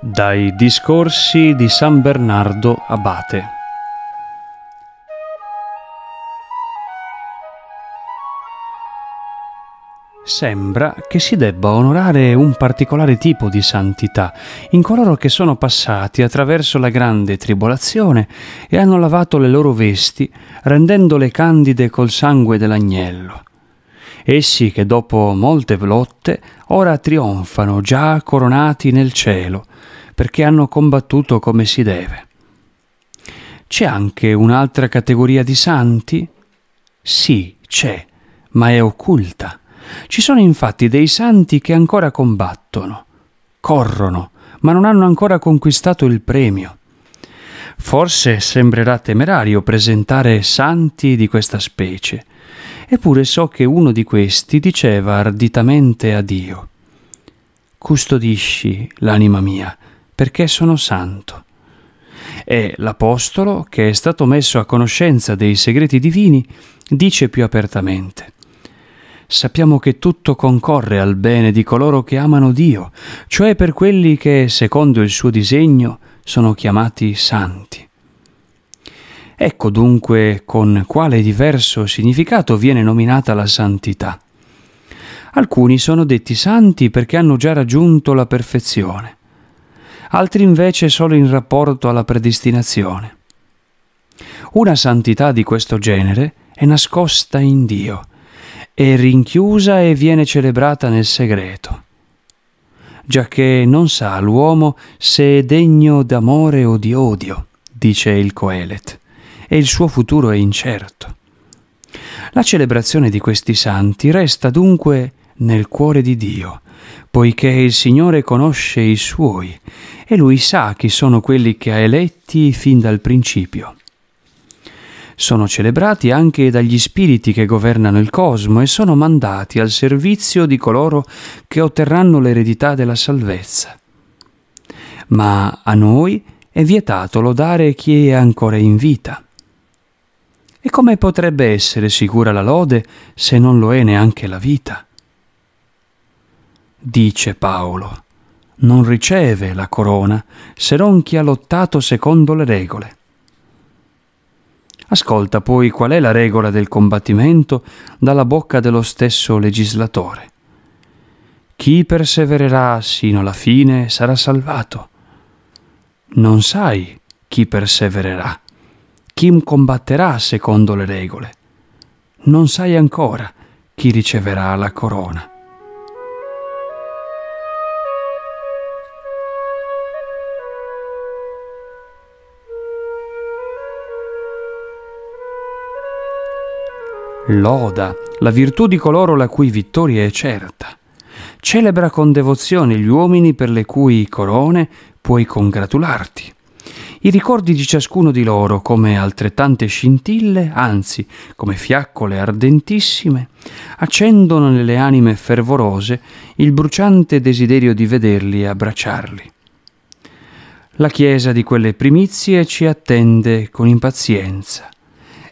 dai discorsi di San Bernardo Abate. Sembra che si debba onorare un particolare tipo di santità in coloro che sono passati attraverso la grande tribolazione e hanno lavato le loro vesti rendendole candide col sangue dell'agnello essi che dopo molte lotte ora trionfano già coronati nel cielo, perché hanno combattuto come si deve. C'è anche un'altra categoria di santi? Sì, c'è, ma è occulta. Ci sono infatti dei santi che ancora combattono, corrono, ma non hanno ancora conquistato il premio. Forse sembrerà temerario presentare santi di questa specie, Eppure so che uno di questi diceva arditamente a Dio, Custodisci l'anima mia, perché sono santo. E l'Apostolo, che è stato messo a conoscenza dei segreti divini, dice più apertamente, Sappiamo che tutto concorre al bene di coloro che amano Dio, cioè per quelli che, secondo il suo disegno, sono chiamati santi. Ecco dunque con quale diverso significato viene nominata la santità. Alcuni sono detti santi perché hanno già raggiunto la perfezione, altri invece solo in rapporto alla predestinazione. Una santità di questo genere è nascosta in Dio, è rinchiusa e viene celebrata nel segreto, giacché non sa l'uomo se è degno d'amore o di odio, dice il Coelet e il suo futuro è incerto. La celebrazione di questi santi resta dunque nel cuore di Dio, poiché il Signore conosce i suoi e lui sa chi sono quelli che ha eletti fin dal principio. Sono celebrati anche dagli spiriti che governano il cosmo e sono mandati al servizio di coloro che otterranno l'eredità della salvezza. Ma a noi è vietato lodare chi è ancora in vita e come potrebbe essere sicura la lode se non lo è neanche la vita? Dice Paolo, non riceve la corona se non chi ha lottato secondo le regole. Ascolta poi qual è la regola del combattimento dalla bocca dello stesso legislatore. Chi persevererà sino alla fine sarà salvato. Non sai chi persevererà. Kim combatterà secondo le regole. Non sai ancora chi riceverà la corona. Loda la virtù di coloro la cui vittoria è certa. Celebra con devozione gli uomini per le cui corone puoi congratularti. I ricordi di ciascuno di loro, come altrettante scintille, anzi come fiaccole ardentissime, accendono nelle anime fervorose il bruciante desiderio di vederli e abbracciarli. La Chiesa di quelle primizie ci attende con impazienza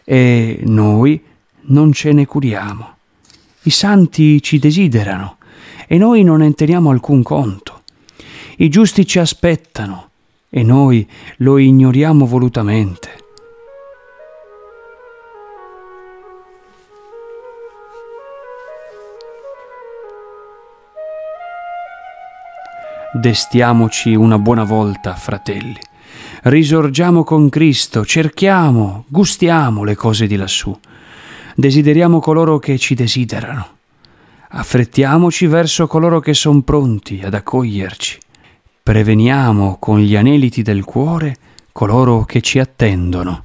e noi non ce ne curiamo. I santi ci desiderano e noi non ne teniamo alcun conto. I giusti ci aspettano e noi lo ignoriamo volutamente. Destiamoci una buona volta, fratelli. Risorgiamo con Cristo, cerchiamo, gustiamo le cose di lassù. Desideriamo coloro che ci desiderano. Affrettiamoci verso coloro che sono pronti ad accoglierci preveniamo con gli aneliti del cuore coloro che ci attendono.